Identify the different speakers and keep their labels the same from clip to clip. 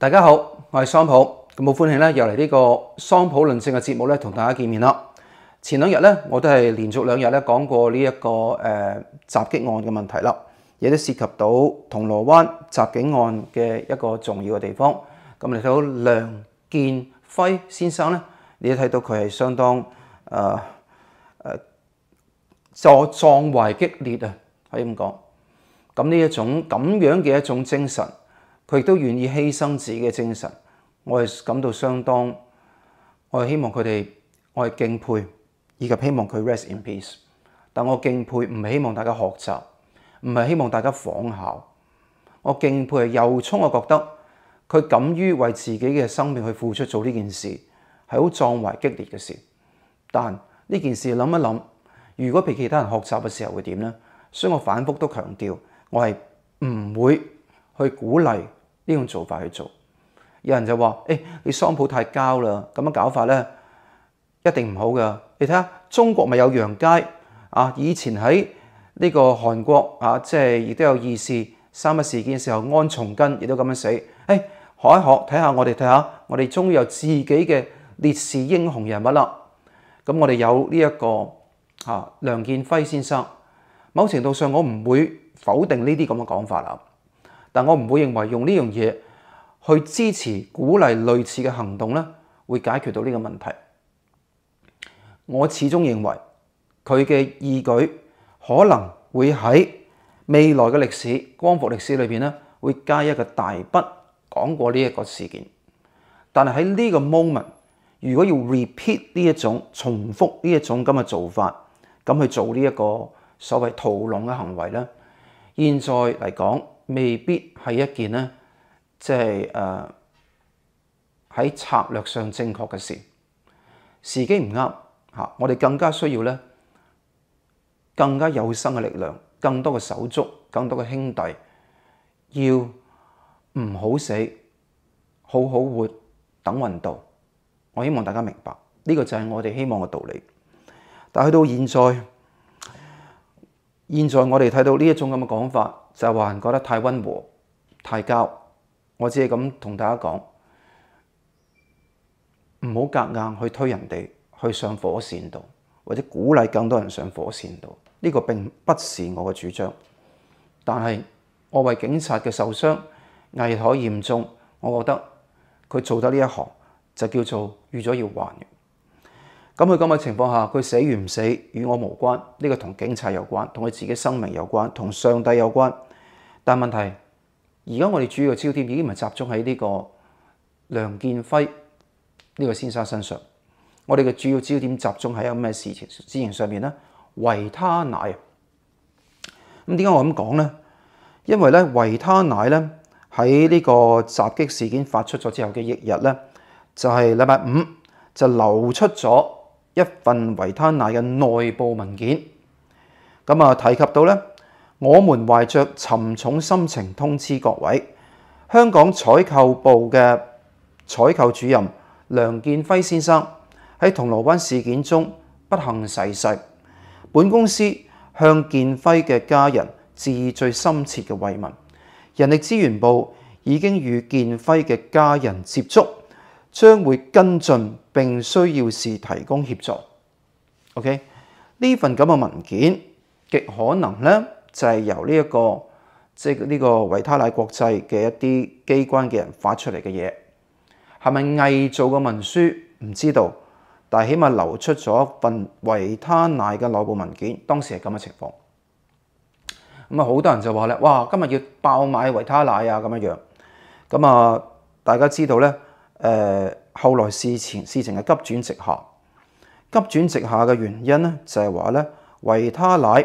Speaker 1: 大家好，我系桑普咁好，欢迎咧又嚟呢个桑普论政嘅节目咧，同大家见面啦。前两日咧，我都系连续两日咧讲过呢一个诶袭击案嘅问题啦，亦都涉及到铜锣湾袭警案嘅一个重要嘅地方。咁你睇到梁建辉先生咧，你都睇到佢系相当诶诶壮壮怀激烈啊，可以咁讲。咁呢一种咁样嘅一种精神。佢亦都願意犧牲自己嘅精神，我係感到相當，我係希望佢哋，我係敬佩，以及希望佢 rest in peace。但我敬佩唔希望大家學習，唔係希望大家仿效。我敬佩又衷，我覺得佢敢於為自己嘅生命去付出做呢件事，係好壯懷激烈嘅事。但呢件事諗一諗，如果被其他人學習嘅時候會點呢？所以我反覆都強調，我係唔會去鼓勵。呢種做法去做，有人就話：，誒，你桑普太膠啦，咁樣搞法咧一定唔好噶。你睇下中國咪有楊佳啊？以前喺呢個韓國啊，即係亦都有意事，三一事件時候安重根亦都咁樣死。誒，學一學睇下，我哋睇下，我哋終於有自己嘅烈士英雄人物啦。咁我哋有呢一個啊梁建輝先生，某程度上我唔會否定呢啲咁嘅講法啦。但我唔會認為用呢樣嘢去支持、鼓勵類似嘅行動咧，會解決到呢個問題。我始終認為佢嘅义舉可能會喺未來嘅歷史光復歷史裏面咧，會加一個大筆講過呢一個事件。但係喺呢個 moment，如果要 repeat 呢一種重複呢一種咁嘅做法，咁去做呢一個所謂屠龙嘅行為咧，現在嚟講。未必係一件咧，即係誒喺策略上正確嘅事。時機唔啱嚇，我哋更加需要咧，更加有生嘅力量，更多嘅手足，更多嘅兄弟，要唔好死，好好活，等運道。我希望大家明白呢個就係我哋希望嘅道理。但係去到現在，現在我哋睇到呢一種咁嘅講法。就話覺得太溫和、太交。我只係咁同大家講，唔好夾硬去推人哋去上火線度，或者鼓勵更多人上火線度。呢個並不是我嘅主張，但係我為警察嘅受傷危殆嚴重，我覺得佢做得呢一行就叫做預咗要還嘅。咁佢今嘅情況下，佢死與唔死與我無關，呢個同警察有關，同佢自己生命有關，同上帝有關。但問題，而家我哋主要嘅焦點已經唔係集中喺呢個梁建輝呢個先生身上，我哋嘅主要焦點集中喺有咩事情事情上面咧？維他奶。咁點解我咁講呢？因為咧，維他奶咧喺呢個襲擊事件發出咗之後嘅翌日咧，就係禮拜五就流出咗一份維他奶嘅內部文件，咁啊提及到咧。我们怀着沉重心情通知各位，香港采购部嘅采购主任梁建辉先生喺铜锣湾事件中不幸逝世。本公司向建辉嘅家人致最深切嘅慰问。人力资源部已经与建辉嘅家人接触，将会跟进，并需要是提供协助。OK，呢份咁嘅文件极可能咧。就係由呢一個即係呢個維他奶國際嘅一啲機關嘅人發出嚟嘅嘢，係咪偽造嘅文書唔知道，但係起碼流出咗份維他奶嘅內部文件，當時係咁嘅情況。咁啊，好多人就話咧：，哇！今日要爆買維他奶啊！咁樣樣。咁啊，大家知道咧，誒，後來事前事情係急轉直下，急轉直下嘅原因咧就係話咧維他奶。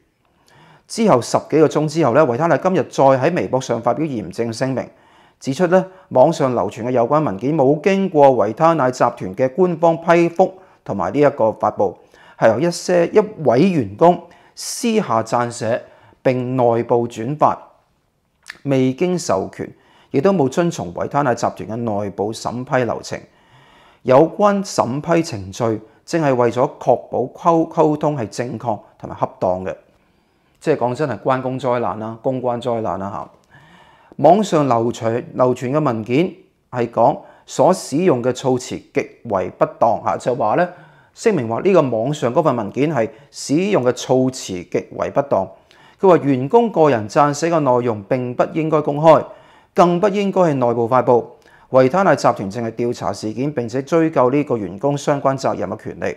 Speaker 1: 之後十幾個鐘之後咧，維他奶今日再喺微博上發表嚴正聲明，指出咧網上流傳嘅有關文件冇經過維他奶集團嘅官方批覆同埋呢一個發布，係由一些一位員工私下撰寫並內部轉發，未經授權，亦都冇遵從維他奶集團嘅內部審批流程。有關審批程序正係為咗確保溝溝通係正確同埋恰當嘅。即係講真係關公災難啦，公關災難啦嚇。網上流傳流傳嘅文件係講所使用嘅措辭極為不當嚇，就話咧聲明話呢個網上嗰份文件係使用嘅措辭極為不當。佢話員工個人撰寫嘅內容並不應該公開，更不應該係內部發布。維他奶集團正係調查事件並且追究呢個員工相關責任嘅權利。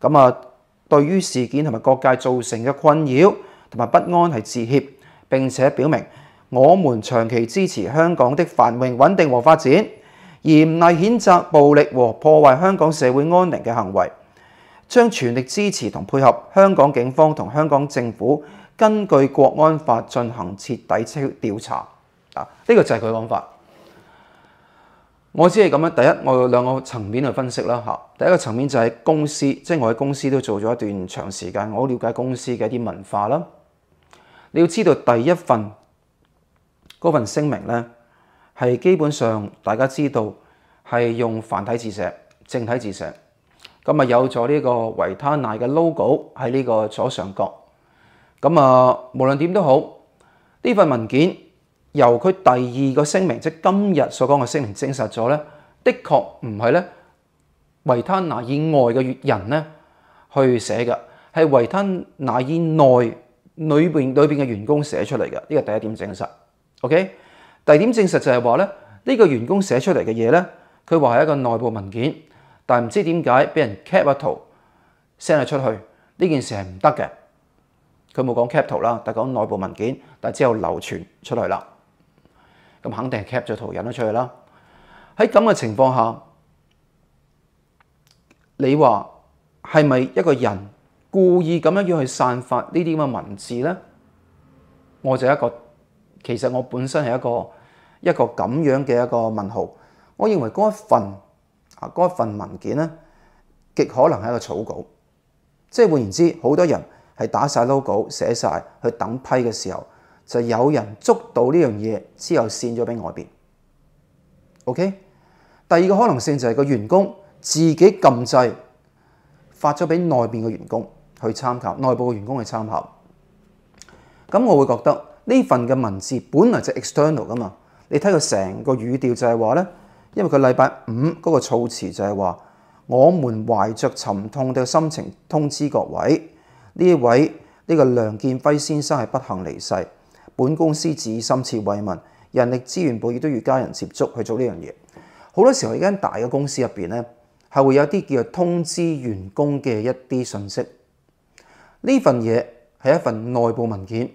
Speaker 1: 咁啊，對於事件同埋各界造成嘅困擾。同埋不安係致歉，並且表明我們長期支持香港的繁榮、穩定和發展，嚴厲譴責暴力和破壞香港社會安寧嘅行為，將全力支持同配合香港警方同香港政府根據國安法進行徹底清調查。啊，呢個就係佢講法。我只係咁樣，第一我有兩個層面去分析啦第一個層面就係公司，即係我喺公司都做咗一段長時間，我了解公司嘅一啲文化啦。你要知道第一份嗰份聲明呢，係基本上大家知道係用繁體字寫、正體字寫，咁啊有咗呢個維他奶嘅 logo 喺呢個左上角。咁啊，無論點都好，呢份文件由佢第二個聲明，即今日所講嘅聲明證實咗呢，的確唔係呢維他奶以外嘅人呢去寫嘅，係維他奶以內。里边里边嘅員工寫出嚟嘅，呢個第一點證實。OK，第二點證實就係話咧，呢個員工寫出嚟嘅嘢咧，佢話係一個內部文件，但唔知點解俾人 cap 咗圖 send 咗出去，呢件事係唔得嘅。佢冇講 cap 圖啦，但講內部文件，但之後流傳出嚟啦。咁肯定係 cap 咗圖印咗出去啦。喺咁嘅情況下，你話係咪一個人？故意咁樣樣去散發呢啲咁嘅文字咧，我就一個，其實我本身係一個一個咁樣嘅一個問號。我認為嗰一份啊嗰一份文件咧，極可能係一個草稿。即係換言之，好多人係打晒 logo、寫晒去等批嘅時候，就有人捉到呢樣嘢之後，扇咗俾外邊。OK，第二個可能性就係個員工自己撳掣發咗俾內邊嘅員工。去參考，內部嘅員工去參考。咁我會覺得呢份嘅文字本嚟就 external 噶嘛。你睇佢成個語調就係話咧，因為佢禮拜五嗰個措辭就係話，我們懷着沉痛嘅心情通知各位，呢位呢個梁建輝先生係不幸離世。本公司致深切慰問。人力資源部亦都與家人接觸去做呢樣嘢。好多時候一間大嘅公司入面咧，係會有啲叫做通知員工嘅一啲信息。呢份嘢係一份內部文件，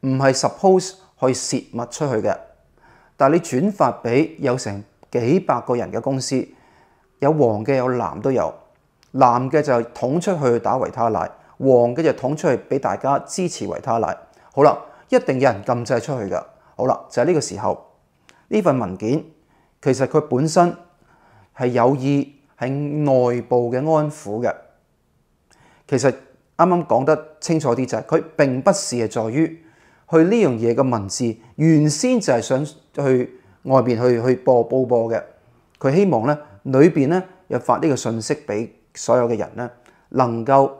Speaker 1: 唔係 suppose 可以泄密出去嘅。但你轉發俾有成幾百個人嘅公司，有黃嘅有藍都有，藍嘅就捅出去打維他奶，黃嘅就捅出去俾大家支持維他奶。好啦，一定有人禁制出去嘅。好啦，就喺呢個時候，呢份文件其實佢本身係有意係內部嘅安撫嘅，其實。啱啱講得清楚啲就係，佢並不是係在於去呢樣嘢嘅文字原先就係想去外面去去播報播嘅，佢希望咧裏邊咧又發呢個信息俾所有嘅人咧，能夠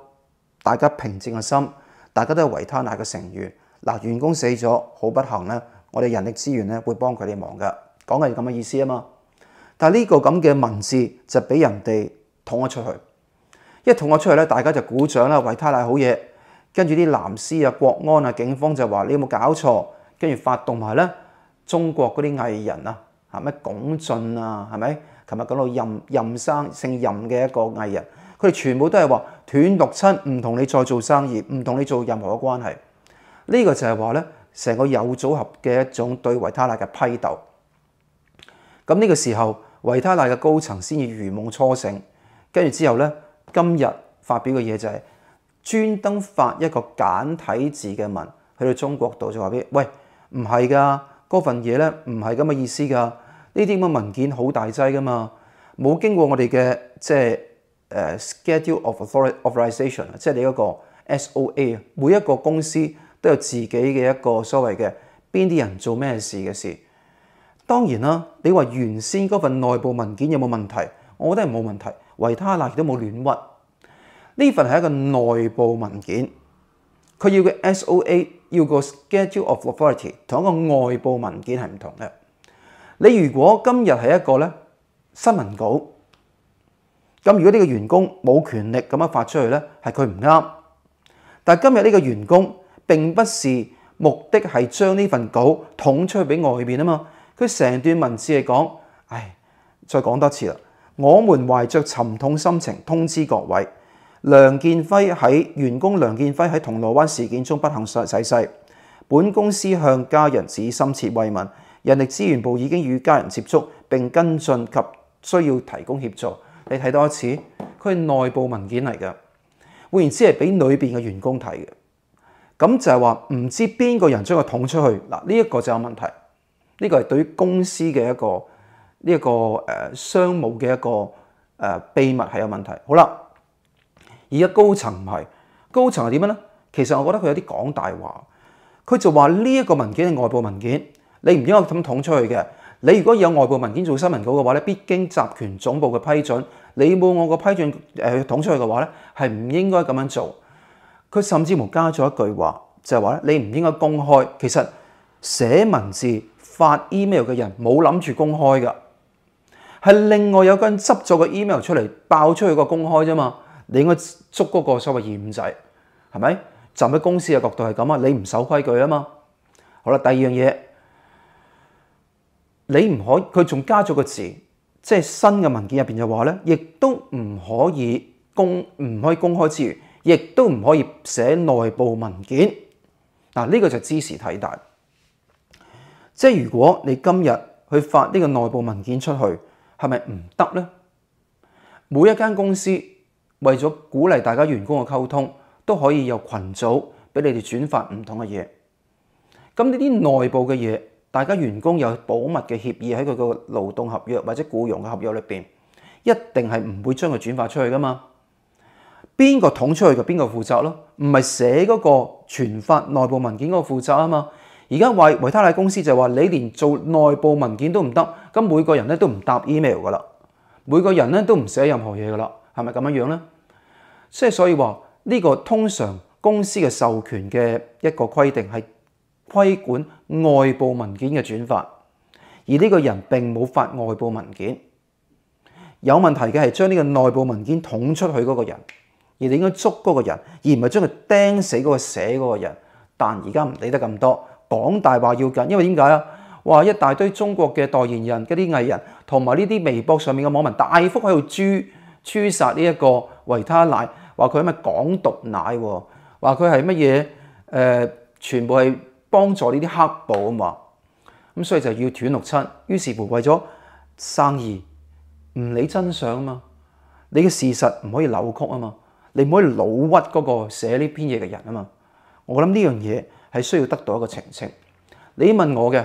Speaker 1: 大家平靜嘅心，大家都係維他奶嘅成員，嗱員工死咗好不幸咧，我哋人力資源咧會幫佢哋忙噶，講係咁嘅意思啊嘛，但係呢個咁嘅文字就俾人哋捅咗出去。一捅我出去咧，大家就鼓掌啦，維他奶好嘢。跟住啲藍絲啊、國安啊、警方就話：你有冇搞錯？跟住發動埋咧中國嗰啲藝人啊，嚇咩拱進啊，係咪？琴日講到任任生姓任嘅一個藝人，佢哋全部都係話斷六親，唔同你再做生意，唔同你做任何嘅關係。呢個就係話咧，成個有組合嘅一種對維他奶嘅批鬥。咁呢個時候，維他奶嘅高層先至如夢初醒，跟住之後咧。今日發表嘅嘢就係專登發一個簡體字嘅文去到中國度，就話俾喂唔係噶，嗰份嘢咧唔係咁嘅意思噶。呢啲咁嘅文件好大劑噶嘛，冇經過我哋嘅即係 schedule of authorization 即係你嗰個 SOA 每一個公司都有自己嘅一個所謂嘅邊啲人做咩事嘅事。當然啦，你話原先嗰份內部文件有冇問題？我覺得係冇問題。维他奶都冇乱屈，呢份系一个内部文件，佢要嘅 S O A 要个 Schedule of Authority 同一个外部文件系唔同嘅。你如果今日系一个咧新闻稿，咁如果呢个员工冇权力咁样发出去咧，系佢唔啱。但系今日呢个员工并不是目的系将呢份稿捅出去俾外边啊嘛，佢成段文字系讲，唉，再讲多次啦。我们怀着沉痛心情通知各位，梁建辉喺员工梁建辉喺铜锣湾事件中不幸逝逝世，本公司向家人致深切慰问。人力资源部已经与家人接触，并跟进及需要提供协助。你睇多一次，佢系内部文件嚟嘅，换言之系俾里边嘅员工睇嘅。咁就系话唔知边个人将佢捅出去嗱，呢一个就有问题。呢个系对于公司嘅一个。呢一個誒商務嘅一個誒秘密係有問題。好啦，而家高層唔係高層係點樣咧？其實我覺得佢有啲講大話。佢就話呢一個文件係外部文件，你唔應該咁捅出去嘅。你如果有外部文件做新聞稿嘅話咧，必經集權總部嘅批准。你冇我個批准誒捅出去嘅話咧，係唔應該咁樣做。佢甚至乎加咗一句話，就係話咧，你唔應該公開。其實寫文字發 email 嘅人冇諗住公開㗎。係另外有個人執咗個 email 出嚟爆出去個公開啫嘛，你應該捉嗰個所謂僥倖仔，係咪？站喺公司嘅角度係咁啊，你唔守規矩啊嘛。好啦，第二樣嘢，你唔可佢仲加咗個字，即係新嘅文件入邊就話咧，亦都唔可以公唔可以公開之餘，亦都唔可以寫內部文件。嗱呢個就支持體大，即係如果你今日去發呢個內部文件出去。系咪唔得呢？每一间公司为咗鼓励大家员工嘅沟通，都可以有群组俾你哋转发唔同嘅嘢。咁呢啲内部嘅嘢，大家员工有保密嘅协议喺佢个劳动合约或者雇佣嘅合约里边，一定系唔会将佢转发出去噶嘛。边个捅出去就边个负责咯？唔系写嗰个传发内部文件嗰个负责啊嘛。而家话维他奶公司就话你连做内部文件都唔得。咁每個人咧都唔答 email 噶啦，每個人咧都唔寫任何嘢噶啦，係咪咁樣樣咧？即係所以話呢個通常公司嘅授權嘅一個規定係規管外部文件嘅轉發，而呢個人並冇發外部文件，有問題嘅係將呢個內部文件捅出去嗰個人，而你應該捉嗰個人，而唔係將佢釘死嗰個寫嗰個人。但而家唔理得咁多，講大話要緊，因為點解啊？哇！一大堆中國嘅代言人、嗰啲藝人同埋呢啲微博上面嘅網民，大幅喺度豬黐殺呢一個維他奶，話佢係咪港獨奶？話佢係乜嘢？誒，全部係幫助呢啲黑暴啊嘛！咁所以就要斷六七。於是乎為咗生意，唔理真相啊嘛。你嘅事實唔可以扭曲啊嘛。你唔可以老屈嗰個寫呢篇嘢嘅人啊嘛。我諗呢樣嘢係需要得到一個澄清。你問我嘅。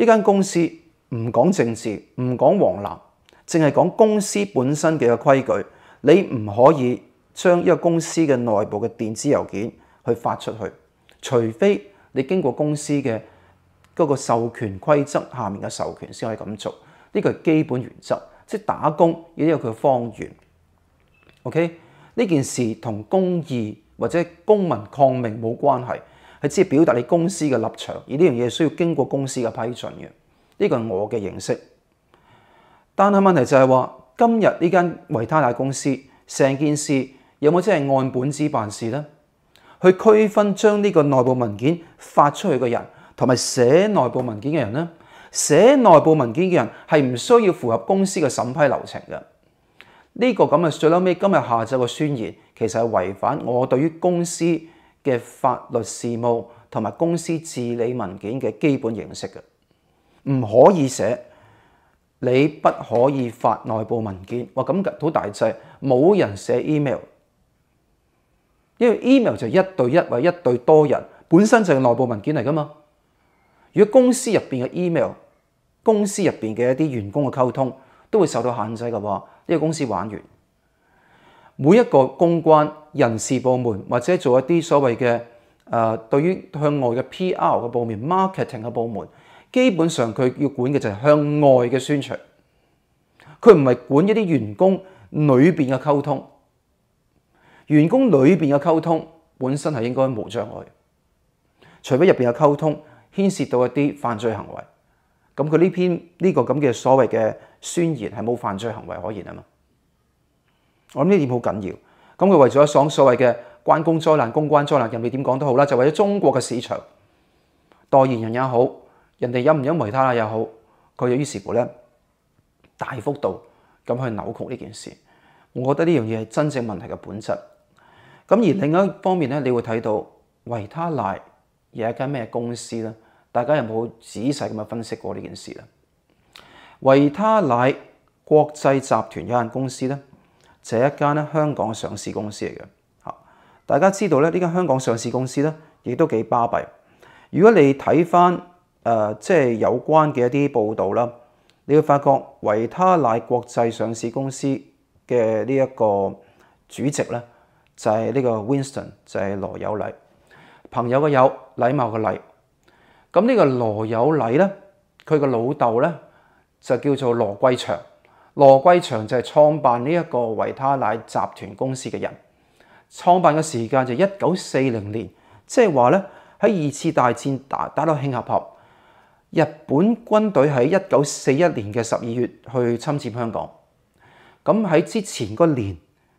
Speaker 1: 呢間公司唔講政治，唔講王林，淨係講公司本身嘅規矩。你唔可以將一個公司嘅內部嘅電子郵件去發出去，除非你經過公司嘅嗰個授權規則下面嘅授權先可以咁做。呢個係基本原則，即打工要有佢嘅方圓。OK，呢件事同公義或者公民抗命冇關係。係只係表達你公司嘅立場，而呢樣嘢需要經過公司嘅批准嘅。呢個係我嘅認識。但係問題就係話，今日呢間維他奶公司成件事有冇真係按本子辦事咧？去區分將呢個內部文件發出去嘅人同埋寫內部文件嘅人咧？寫內部文件嘅人係唔需要符合公司嘅審批流程嘅。呢個咁嘅最撈尾今日下晝嘅宣言，其實係違反我對於公司。嘅法律事務同埋公司治理文件嘅基本形式嘅，唔可以寫，你不可以發內部文件。哇，咁好大劑，冇人寫 email，因為 email 就一對一或一對多人，本身就係內部文件嚟噶嘛。如果公司入邊嘅 email，公司入邊嘅一啲員工嘅溝通都會受到限制嘅喎。呢個公司玩完，每一個公關。人事部門或者做一啲所謂嘅誒，對於向外嘅 PR 嘅部門、marketing 嘅部門，基本上佢要管嘅就係向外嘅宣傳，佢唔係管一啲員工裏邊嘅溝通。員工裏邊嘅溝通本身係應該無障礙，除非入邊嘅溝通牽涉到一啲犯罪行為。咁佢呢篇呢個咁嘅所謂嘅宣言係冇犯罪行為可言啊嘛。我諗呢點好緊要。咁佢為咗一所謂嘅關公災難、公關災難，任你點講都好啦，就為咗中國嘅市場代言人也好，人哋飲唔飲維他奶又好，佢於是乎咧大幅度咁去扭曲呢件事。我覺得呢樣嘢係真正問題嘅本質。咁而另一方面咧，你會睇到維他奶有一間咩公司咧？大家有冇仔細咁樣分析過呢件事咧？維他奶國際集團有限公司咧？這一間咧香港上市公司嚟嘅嚇，大家知道咧呢間香港上市公司咧亦都幾巴閉。如果你睇翻誒即係有關嘅一啲報道啦，你會發覺維他奶國際上市公司嘅呢一個主席咧就係呢個 Winston，就係羅有禮。朋友嘅友，禮貌嘅禮。咁呢個羅有禮咧，佢個老豆咧就叫做羅桂祥。罗桂祥就係创办呢一个维他奶集团公司嘅人，创办嘅时间就一九四零年，即係話咧喺二次大战打打到兴合合，日本军队喺一九四一年嘅十二月去侵占香港，咁喺之前個年，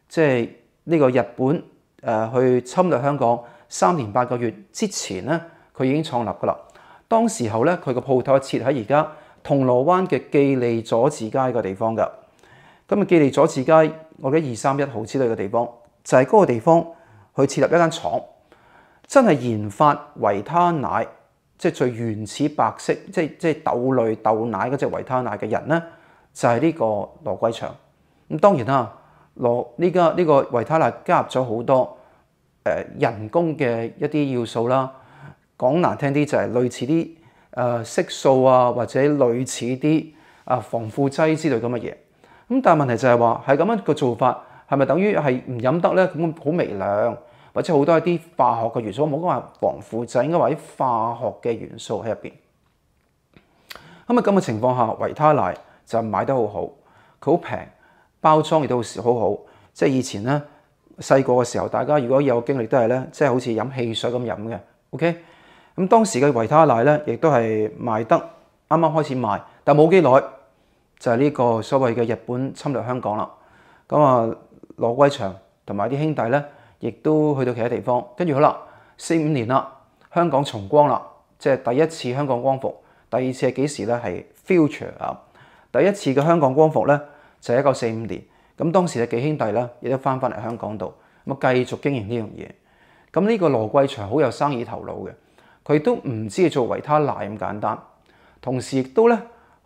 Speaker 1: 即係呢个日本去侵略香港三年八个月之前咧，佢已经创立噶啦，当时候咧佢個铺头设喺而家。銅鑼灣嘅記利佐治街個地方㗎，咁啊記利佐治街我記得二三一號之類嘅地方，就係嗰個地方去設立一間廠，真係研發維他奶，即係最原始白色，即係即豆類豆奶嗰只維他奶嘅人咧，就係呢個羅桂祥。咁當然啦，羅呢家呢個維他奶加入咗好多誒人工嘅一啲要素啦，講難聽啲就係類似啲。誒色素啊，或者類似啲啊防腐劑之類咁嘅嘢。咁但係問題就係話係咁樣個做法係咪等於係唔飲得咧？咁好微量，或者好多一啲化學嘅元素。唔好講話防腐劑，應該話啲化學嘅元素喺入邊。咁啊，咁嘅情況下，維他奶就買得好好，佢好平，包裝亦都好，好好。即係以前咧細個嘅時候，大家如果有經歷都係咧，即係好似飲汽水咁飲嘅。OK。咁當時嘅維他奶咧，亦都係賣得啱啱開始賣，但冇幾耐就係呢個所謂嘅日本侵略香港啦。咁啊，羅桂祥同埋啲兄弟咧，亦都去到其他地方。跟住好啦，四五年啦，香港重光啦，即係第一次香港光復。第二次係幾時咧？係 future 啊！第一次嘅香港光復咧，就係一九四五年。咁當時嘅幾兄弟咧，亦都翻返嚟香港度，咁啊繼續經營呢樣嘢。咁呢個羅桂祥好有生意頭腦嘅。佢都唔知做維他奶咁簡單，同時亦都咧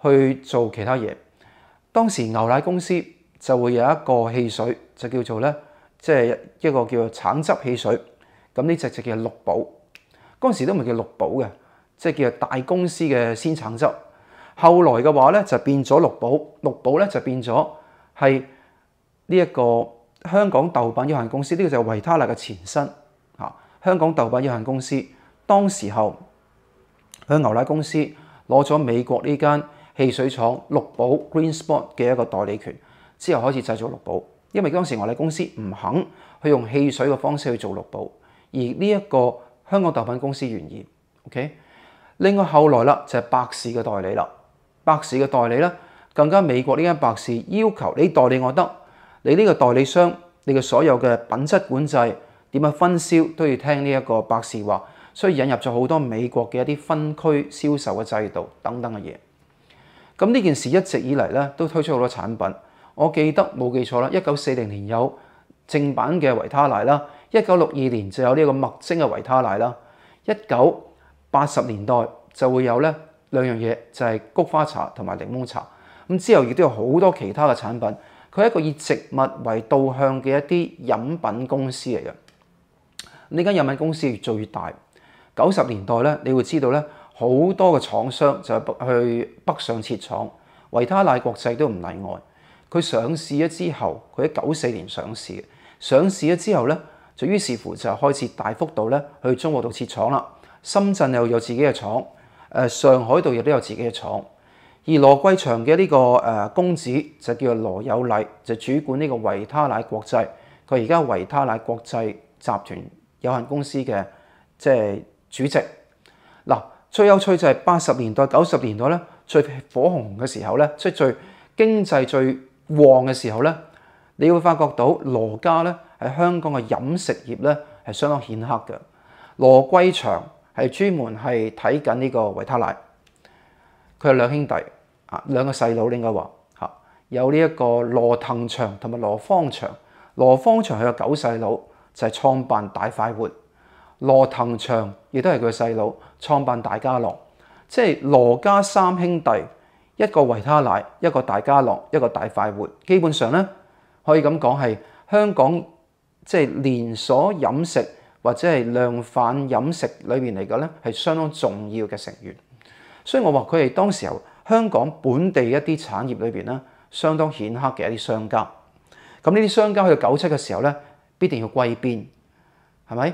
Speaker 1: 去做其他嘢。當時牛奶公司就會有一個汽水，就叫做咧，即係一個叫做橙汁汽水。咁呢只就叫綠寶，嗰時都唔係叫綠寶嘅，即係叫大公司嘅鮮橙汁。後來嘅話咧就變咗綠寶，綠寶咧就變咗係呢一個香港豆品有限公司。呢個就係維他奶嘅前身香港豆品有限公司。當時候，佢牛奶公司攞咗美國呢間汽水廠綠寶 Green Spot 嘅一個代理權，之後開始製造綠寶。因為當時牛奶公司唔肯去用汽水嘅方式去做綠寶，而呢一個香港豆品公司願意。OK，另外後來啦，就係百事嘅代理啦。百事嘅代理咧，更加美國呢間百事要求你代理我得，你呢個代理商你嘅所有嘅品質管制點樣分銷都要聽呢一個百事話。所以引入咗好多美國嘅一啲分區銷售嘅制度等等嘅嘢。咁呢件事一直以嚟咧都推出好多產品。我記得冇記錯啦，一九四零年有正版嘅維他奶啦，一九六二年就有呢個墨精嘅維他奶啦，一九八十年代就會有咧兩樣嘢，就係菊花茶同埋檸檬茶。咁之後亦都有好多其他嘅產品。佢係一個以植物為導向嘅一啲飲品公司嚟嘅。呢間飲品公司越做越大。九十年代咧，你會知道咧，好多嘅廠商就去北上設廠，維他奶國際都唔例外。佢上市咗之後，佢喺九四年上市嘅。上市咗之後咧，就於是乎就開始大幅度咧去中國度設廠啦。深圳又有自己嘅廠，上海度亦都有自己嘅廠。而羅桂祥嘅呢個公子就叫羅有禮，就主管呢個維他奶國際。佢而家維他奶國際集團有限公司嘅即係。主席嗱，最有趣就係八十年代、九十年代咧，最火紅嘅時候咧，即係最經濟最旺嘅時候咧，你會發覺到羅家咧喺香港嘅飲食業咧係相當顯赫嘅。羅桂祥係專門係睇緊呢個維他奶，佢有兩兄弟啊，兩個細佬應該話嚇，有呢一個羅騰祥同埋羅方祥，羅方祥佢有九細佬就係創辦大快活。羅騰祥亦都係佢細佬創辦大家樂，即係羅家三兄弟，一個維他奶，一個大家樂，一個大快活。基本上咧，可以咁講係香港即係連鎖飲食或者係量販飲食裏面嚟講咧，係相當重要嘅成員。所以我話佢哋當時候香港本地一啲產業裏面咧，相當顯赫嘅一啲商家。咁呢啲商家去到九七嘅時候咧，必定要歸邊係咪？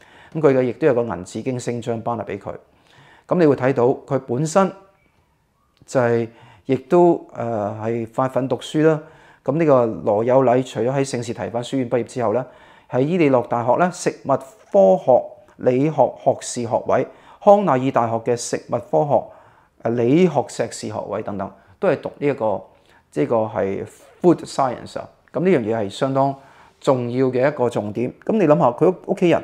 Speaker 1: 咁佢嘅亦都有個銀紙經聖章班嚟俾佢，咁你會睇到佢本身就係亦都誒係快奮讀書啦。咁呢個羅有禮除咗喺聖士提翻書院畢業之後咧，喺伊利諾大學咧食物科學理學學士學位、康奈爾大學嘅食物科學誒理學碩士學位等等，都係讀呢一個即係個係 food science。咁呢樣嘢係相當重要嘅一個重點。咁你諗下佢屋屋企人。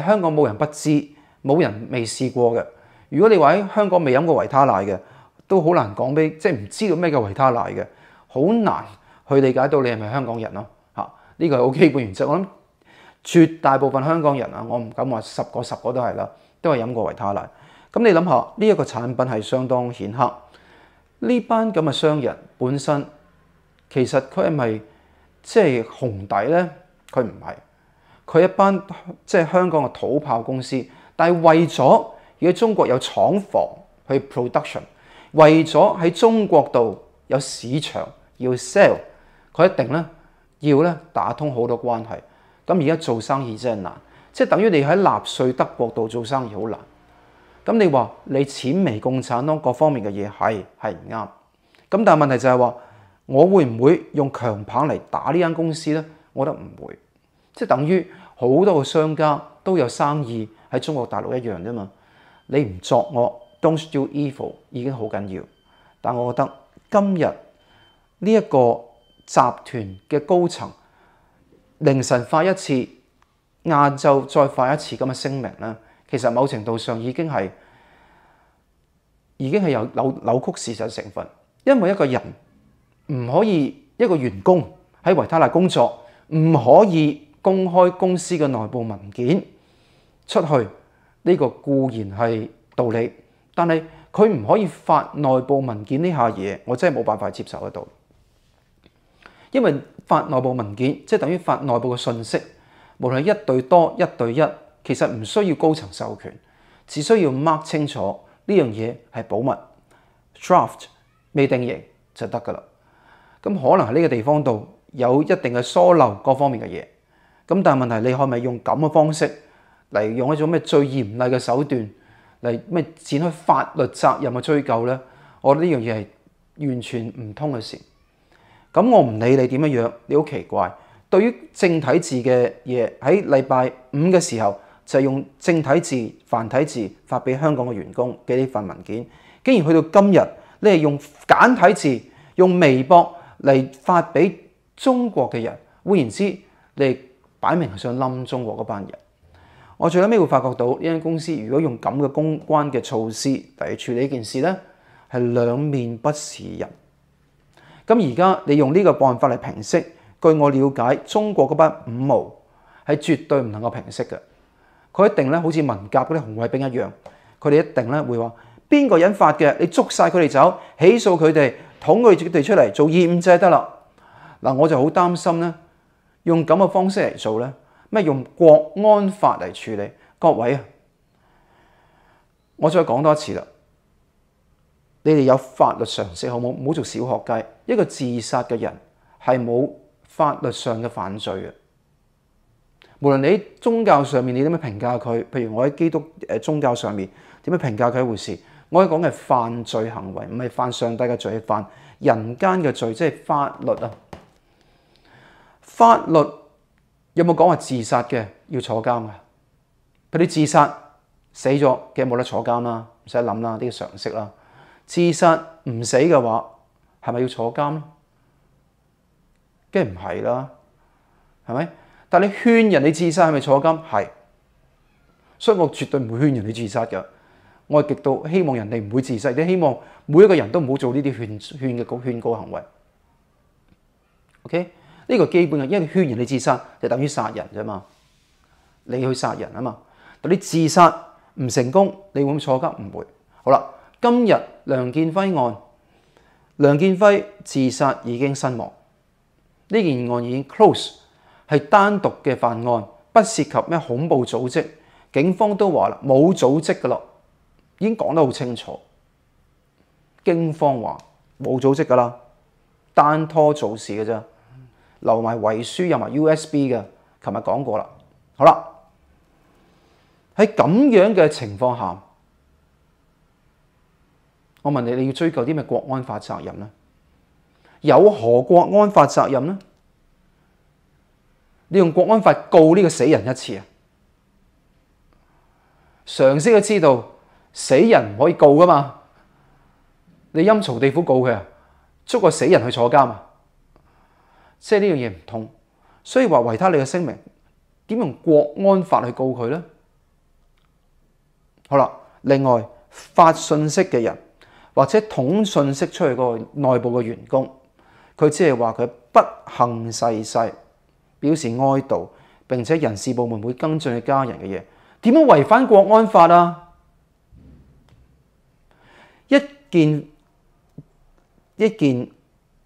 Speaker 1: 係香港冇人不知，冇人未试过嘅。如果你话喺香港未饮过维他奶嘅，都好难讲俾即系唔知道咩叫维他奶嘅，好难去理解到你系咪香港人咯？吓，呢个系好基本原则。我谂绝大部分香港人啊，我唔敢话十个十个都系啦，都系饮过维他奶。咁你谂下呢一个产品系相当显赫，呢班咁嘅商人本身，其实佢系咪即系红底呢？佢唔系。佢一班即係香港嘅土炮公司，但係為咗而喺中國有廠房去 production，為咗喺中國度有市場要 sell，佢一定咧要咧打通好多關係。咁而家做生意真係難，即係等於你喺納税德國度做生意好難。咁你話你淺微共產黨各方面嘅嘢係係唔啱，咁但係問題就係話，我會唔會用強棒嚟打呢間公司咧？我覺得唔會。即係等於好多個商家都有生意喺中國大陸一樣啫嘛。你唔作惡，don't do evil 已經好緊要。但我覺得今日呢一個集團嘅高層凌晨發一次，晏晝再發一次咁嘅聲明咧，其實某程度上已經係已經係有扭扭曲事實成分。因為一個人唔可以一個員工喺維他奶工作唔可以。公開公司嘅內部文件出去呢個固然係道理，但係佢唔可以發內部文件呢下嘢，我真係冇辦法接受得到。因為發內部文件即係等於發內部嘅信息，無論一對多、一對一，其實唔需要高層授權，只需要 mark 清楚呢樣嘢係保密 draft 未定型就得㗎啦。咁可能喺呢個地方度有一定嘅疏漏，各方面嘅嘢。咁但係問題，你可唔可以用咁嘅方式嚟用一種咩最嚴厲嘅手段嚟咩展開法律責任嘅追究呢？我覺得呢樣嘢係完全唔通嘅事。咁我唔理你點樣，你好奇怪。對於正體字嘅嘢，喺禮拜五嘅時候就係用正體字、繁體字發俾香港嘅員工嘅呢份文件，竟然去到今日，你係用簡體字、用微博嚟發俾中國嘅人，換言之你擺明係想冧中國嗰班人，我最尾會發覺到呢間公司如果用咁嘅公關嘅措施嚟處理呢件事咧，係兩面不是人。咁而家你用呢個辦法嚟平息，據我了解，中國嗰班五毛係絕對唔能夠平息嘅，佢一定咧好似文革嗰啲紅衛兵一樣，佢哋一定咧會話邊個引發嘅，你捉晒佢哋走，起訴佢哋，捅佢哋出嚟做驗證得啦。嗱，我就好擔心咧。用咁嘅方式嚟做咧，咩用国安法嚟处理？各位啊，我再讲多次啦，你哋有法律常识好冇？唔好做小学鸡。一个自杀嘅人系冇法律上嘅犯罪嘅。无论你喺宗教上面你点样评价佢，譬如我喺基督诶宗教上面点样评价佢一回事。我讲嘅犯罪行为唔系犯上帝嘅罪，犯人间嘅罪，即系法律啊。法律有冇讲话自杀嘅要坐监啊？佢哋自杀死咗嘅冇得坐监啦，唔使谂啦，呢个常识啦。自杀唔死嘅话系咪要坐监？梗系唔系啦，系咪？但你劝人哋自杀系咪坐监？系，所以我绝对唔会劝人哋自杀噶。我系极度希望人哋唔会自杀，你希望每一个人都唔好做呢啲劝劝嘅高劝告行为。OK。呢個基本嘅，因為渲染你自殺就等於殺人啫嘛。你去殺人啊嘛，但你自殺唔成功，你會唔坐監？唔會。好啦，今日梁建輝案，梁建輝自殺已經身亡。呢件案已經 close，係單獨嘅犯案，不涉及咩恐怖組織。警方都話啦，冇組織噶咯，已經講得好清楚。警方話冇組織噶啦，單拖做事嘅啫。留埋遺書又埋 USB 嘅，琴日講過啦。好啦，喺咁樣嘅情況下，我問你，你要追究啲咩國安法責任呢？有何國安法責任呢？你用國安法告呢個死人一次啊？常識都知道，死人唔可以告噶嘛。你陰曹地府告佢啊，捉個死人去坐監啊！即係呢樣嘢唔通，所以話维他利嘅声明點用国安法去告佢呢？好啦，另外发信息嘅人或者捅信息出去個內内部嘅员工，佢只係話佢不幸逝世，表示哀悼，并且人事部门会跟进佢家人嘅嘢。點樣违反国安法啊？一件一件。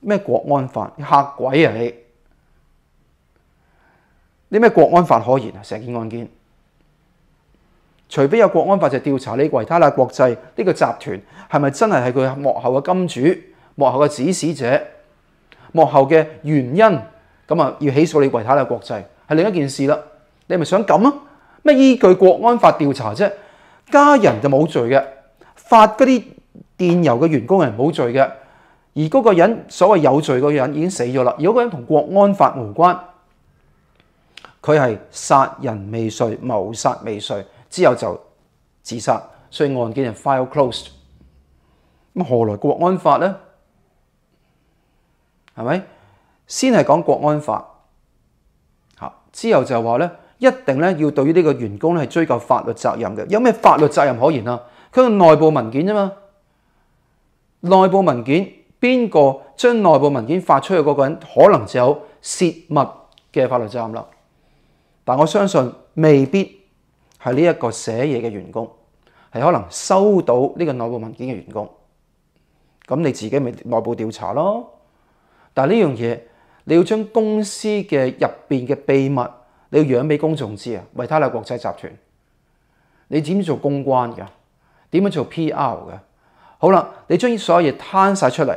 Speaker 1: 咩国安法？你吓鬼啊！你你咩国安法可言啊？成件案件，除非有国安法就调查你维他纳国际呢个集团系咪真系系佢幕后嘅金主、幕后嘅指使者、幕后嘅原因？咁啊，要起诉你维他纳国际系另一件事啦。你系咪想咁啊？咩依据国安法调查啫？家人就冇罪嘅，发嗰啲电邮嘅员工人冇罪嘅。而嗰個人所謂有罪嗰個人已經死咗啦。如果嗰人同國安法無關，佢係殺人未遂、謀殺未遂之後就自殺，所以案件就 file closed。咁何來國安法呢？係咪先係講國安法？之後就話咧，一定咧要對於呢個員工咧係追究法律責任嘅。有咩法律責任可言啊？佢個內部文件啫嘛，內部文件。边个将内部文件发出去嗰个人，可能就有泄密嘅法律责任啦。但我相信未必系呢一个写嘢嘅员工，系可能收到呢个内部文件嘅员工。咁你自己咪内部调查咯。但系呢样嘢，你要将公司嘅入边嘅秘密，你要让俾公众知啊。维他利国际集团，你点做公关噶？点样做 PR 嘅？好啦，你将所有嘢摊晒出嚟。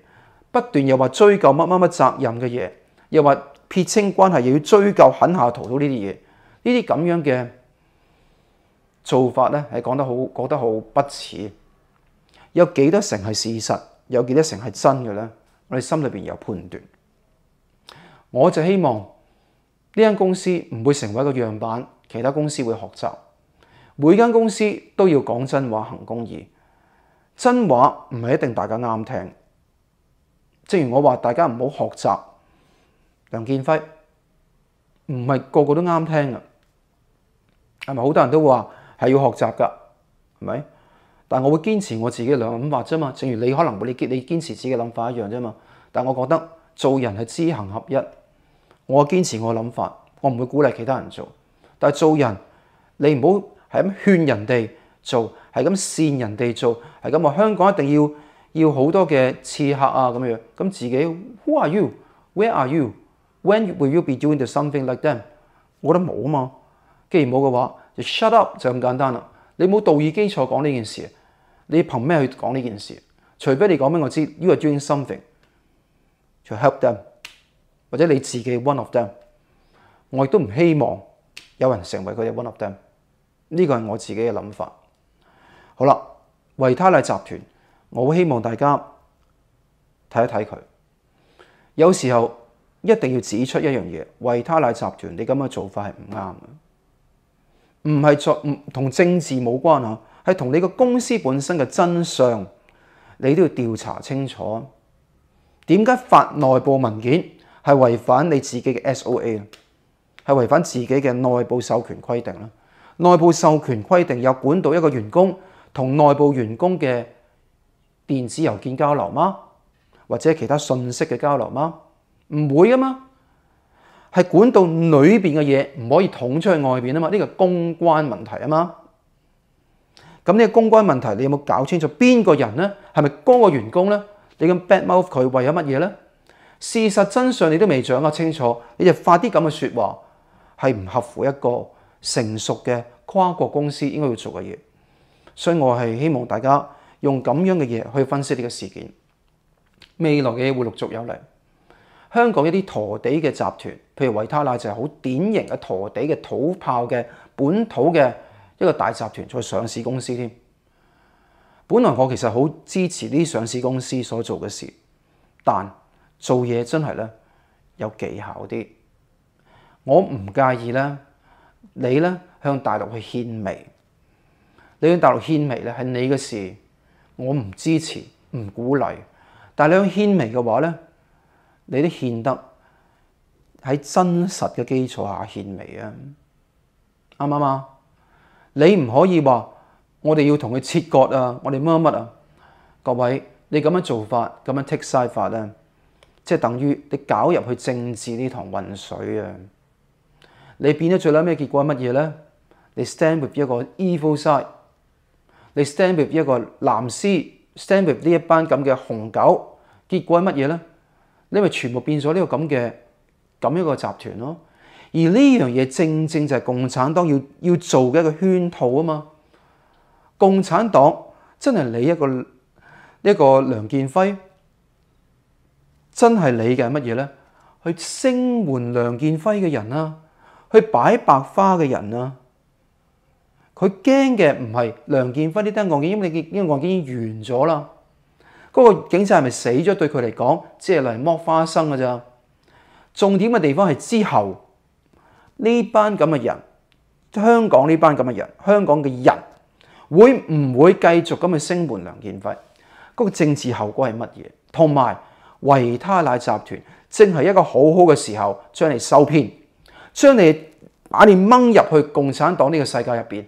Speaker 1: 不斷又話追究乜乜乜責任嘅嘢，又話撇清關係，又要追究狠下屠刀呢啲嘢，呢啲咁樣嘅做法咧係講得好覺得好不似。有幾多成係事實，有幾多成係真嘅咧？我哋心裏邊有判斷。我就希望呢間公司唔會成為一個樣板，其他公司會學習。每間公司都要講真話、行公義。真話唔係一定大家啱聽。正如我話，大家唔好學習梁建輝，唔係個個都啱聽嘅，係咪好多人都話係要學習㗎？係咪？但係我會堅持我自己嘅諗法啫嘛。正如你可能你堅你堅持自己諗法一樣啫嘛。但我覺得做人係知行合一，我堅持我諗法，我唔會鼓勵其他人做。但係做人，你唔好係咁勸人哋做，係咁扇人哋做，係咁話香港一定要。要好多嘅刺客啊咁樣，咁自己 Who are you? Where are you? When will you be doing something like them？我覺得冇啊嘛，既然冇嘅話，就 shut up 就咁簡單啦。你冇道義基礎講呢件事，你憑咩去講呢件事？除非你講俾我知，you are doing something to help them，或者你自己 one of them，我亦都唔希望有人成為佢哋 one of them。呢個係我自己嘅諗法。好啦，維他奶集團。我希望大家睇一睇佢。有时候一定要指出一样嘢，维他奶集团你咁嘅做法系唔啱嘅，唔作唔同政治冇关啊，系同你个公司本身嘅真相，你都要调查清楚。点解发内部文件系违反你自己嘅 S O A 啊？系违反自己嘅内部授权规定啦。内部授权规定有管到一个员工同内部员工嘅。电子邮件交流嗎？或者其他信息嘅交流嗎？唔會啊嘛，係管道裏边嘅嘢唔可以捅出去外边啊嘛。呢個公關問題啊嘛。咁呢個公關問題，你有冇搞清楚邊個人咧？係咪嗰個員工咧？你咁 bad mouth 佢為咗乜嘢咧？事實真相你都未掌握清楚，你就发啲咁嘅说話，係唔合乎一個成熟嘅跨國公司應該要做嘅嘢。所以我係希望大家。用咁樣嘅嘢去分析呢個事件，未來嘅嘢會陸續有嚟。香港一啲陀地嘅集團，譬如維他奶就係好典型嘅陀地嘅土炮嘅本土嘅一個大集團，做上市公司添。本來我其實好支持啲上市公司所做嘅事，但做嘢真係咧有技巧啲。我唔介意咧，你咧向大陸去獻媚，你向大陸獻媚咧係你嘅事。我唔支持，唔鼓勵。但係你獻媚嘅話咧，你都獻得喺真實嘅基礎下獻媚啊，啱唔啱？你唔可以話我哋要同佢切割啊，我哋乜乜啊？各位，你咁樣做法，咁樣 t a k s i e 法咧，即係等於你搞入去政治呢堂混水啊！你變咗最啦咩結果係乜嘢咧？你 stand with 一個 evil side。你 stand with 一個藍絲，stand with 呢一班咁嘅紅狗，結果係乜嘢咧？你咪全部變咗呢個咁嘅咁一個集團咯。而呢樣嘢正正就係共產黨要要做嘅一個圈套啊嘛！共產黨真係你一個一個梁建輝，真係你嘅乜嘢咧？去聲援梁建輝嘅人啊，去擺白花嘅人啊！佢驚嘅唔係梁建輝呢單案件，因為呢件案件已經完咗啦。嗰個警察係咪死咗？對佢嚟講，只係嚟剝花生㗎咋。重點嘅地方係之後呢班咁嘅人，香港呢班咁嘅人，香港嘅人會唔會繼續咁去聲援梁建輝？嗰個政治後果係乜嘢？同埋維他奶集團正係一個好好嘅時候，將你收編，將你把你掹入去共產黨呢個世界入面。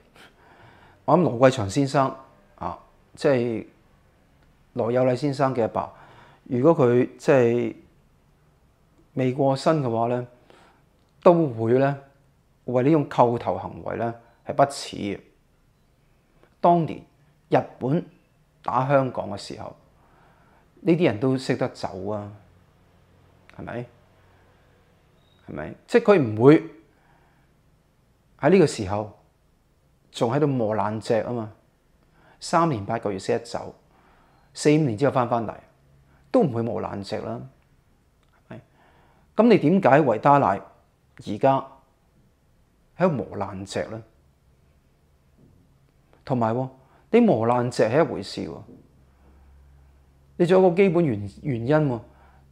Speaker 1: 我諗羅桂祥先生啊，即係羅有禮先生嘅阿爸，如果佢即係未過身嘅話咧，都會咧為呢種叩頭行為咧係不耻嘅。當年日本打香港嘅時候，呢啲人都識得走啊，係咪？係咪？即佢唔會喺呢個時候。仲喺度磨爛隻啊嘛！三年八個月先一走，四五年之後翻翻嚟，都唔會磨爛隻啦。咁你點解維他奶而家喺度磨爛隻咧？同埋喎，你磨爛隻係一回事喎，你仲有個基本原原因喎，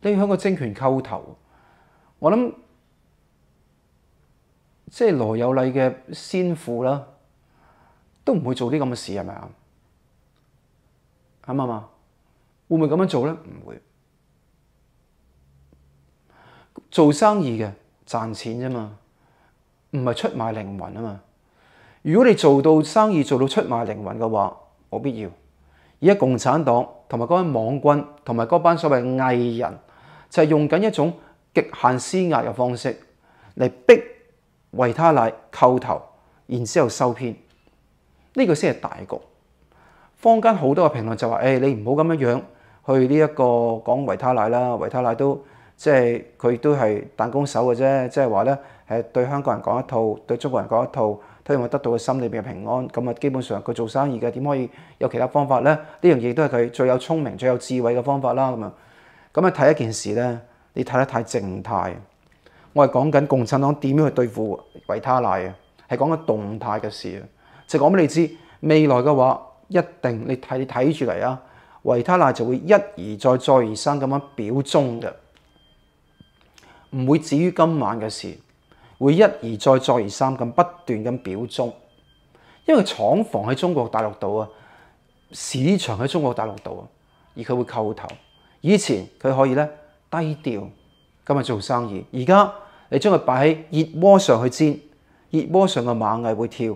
Speaker 1: 你喺個政權叩頭。我諗即係羅有禮嘅先父啦。都唔会做啲咁嘅事，系咪啊？啱唔啱啊？会唔会咁样做咧？唔会做生意嘅赚钱啫嘛，唔系出卖灵魂啊嘛。如果你做到生意做到出卖灵魂嘅话，冇必要。而家共产党同埋嗰班网军同埋嗰班所谓艺人就系用紧一种极限施压嘅方式嚟逼维他奶叩头，然之后收片。呢個先係大局。坊間好多嘅評論就話：，誒，你唔好咁樣樣去呢一個講維他奶啦，維他奶都即係佢都係彈弓手嘅啫，即係話咧誒對香港人講一套，對中國人講一套，睇有冇得到佢心裏邊嘅平安。咁啊，基本上佢做生意嘅點可以有其他方法咧？呢樣嘢都係佢最有聰明、最有智慧嘅方法啦。咁啊，咁啊睇一件事咧，你睇得太靜態。我係講緊共產黨點樣去對付維他奶啊，係講緊動態嘅事啊。就講俾你知，未來嘅話一定你睇睇住嚟啊。維他奶就會一而再、再而三咁樣表忠嘅，唔會止於今晚嘅事，會一而再、再而三咁不斷咁表忠。因為廠房喺中國大陸度啊，市場喺中國大陸度啊，而佢會扣頭。以前佢可以咧低調咁啊做生意，而家你將佢擺喺熱鍋上去煎，熱鍋上嘅螞蟻會跳。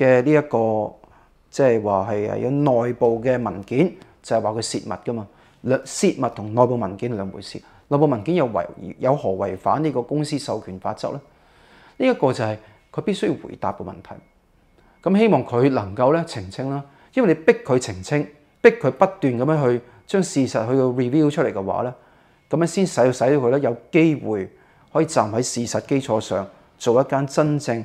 Speaker 1: 嘅呢一個即係話係有內部嘅文件，就係話佢泄密噶嘛？泄密同內部文件兩回事。內部文件有違有何違反呢個公司授權法則咧？呢一個就係佢必須回答嘅問題。咁希望佢能夠咧澄清啦，因為你逼佢澄清，逼佢不斷咁樣去將事實去到 review 出嚟嘅話咧，咁樣先使使到佢咧有機會可以站喺事實基礎上做一間真正。